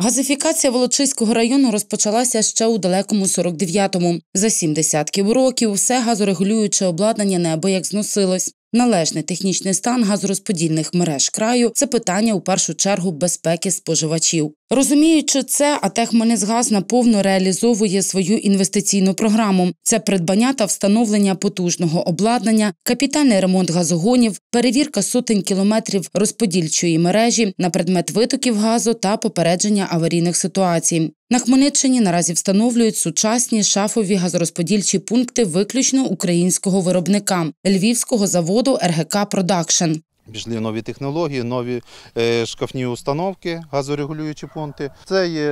Газифікація Волочиського району розпочалася ще у далекому 49-му. За сім десятків років все газорегулююче обладнання неабияк зносилось. Належний технічний стан газорозподільних мереж краю це питання у першу чергу безпеки споживачів. Розуміючи це, «Атехмонезгаз» наповно реалізовує свою інвестиційну програму: це придбання та встановлення потужного обладнання, капітальний ремонт газогонів, перевірка сотень кілометрів розподільчої мережі на предмет витоків газу та попередження аварійних ситуацій. На Хмельниччині наразі встановлюють сучасні шафові газорозподільчі пункти виключно українського виробника львівського заводу РГК Продакшн. Пішли нові технології, нові е, шкафні установки, газорегулюючі пункти. Цей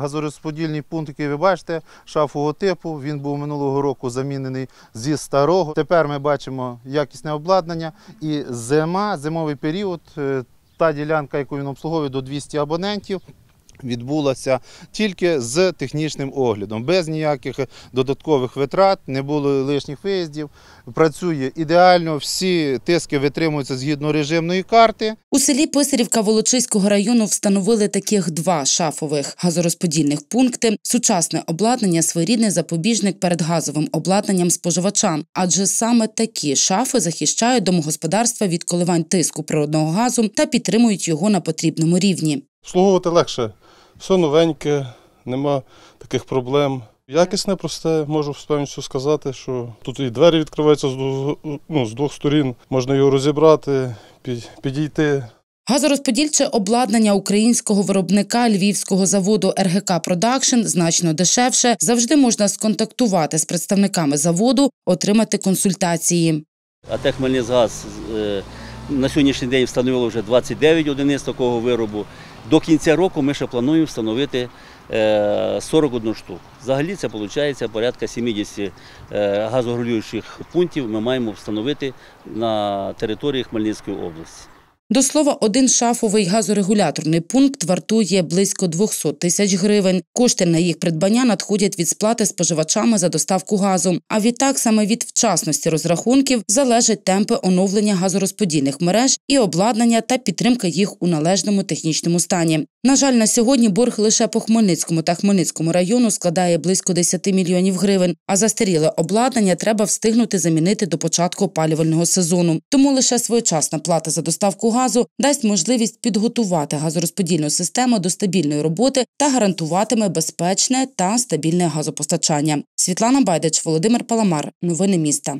газорозподільний пункт, який ви бачите, шафового типу. Він був минулого року замінений зі старого. Тепер ми бачимо якісне обладнання і зима, зимовий період. Е, та ділянка, яку він обслуговує, до 200 абонентів. Відбулася тільки з технічним оглядом, без ніяких додаткових витрат, не було лишніх виїздів. Працює ідеально, всі тиски витримуються згідно режимної карти. У селі Писарівка Волочиського району встановили таких два шафових газорозподільних пункти. Сучасне обладнання своєрідний запобіжник перед газовим обладнанням споживачам, адже саме такі шафи захищають домогосподарства від коливань тиску природного газу та підтримують його на потрібному рівні. Слугувати легше. Все новеньке, нема таких проблем. Якісне просте, можу з певністю сказати, що тут і двері відкриваються з ну, з двох сторін. Можна його розібрати, підійти. Газорозподільче обладнання українського виробника львівського заводу РГК Продакшн значно дешевше. Завжди можна сконтактувати з представниками заводу, отримати консультації. АТЕК «Хмельницькгаз» е, на сьогоднішній день встановило вже 29 одиниць такого виробу. До кінця року ми ще плануємо встановити 41 е, штуку. Взагалі це виходить порядка 70 е, газогрулюючих пунктів. Ми маємо встановити на території Хмельницької області. До слова, один шафовий газорегуляторний пункт вартує близько 200 тисяч гривень. Кошти на їх придбання надходять від сплати споживачами за доставку газу. А відтак саме від вчасності розрахунків залежать темпи оновлення газорозподільних мереж і обладнання та підтримка їх у належному технічному стані. На жаль, на сьогодні борг лише по Хмельницькому та Хмельницькому району складає близько 10 мільйонів гривень. А застаріле обладнання треба встигнути замінити до початку опалювального сезону. Тому лише своєчасна плата за доставку газу Нафтогазу дасть можливість підготувати газорозподільну систему до стабільної роботи та гарантуватиме безпечне та стабільне газопостачання. Світлана Байдич, Володимир Паламар, новини міста.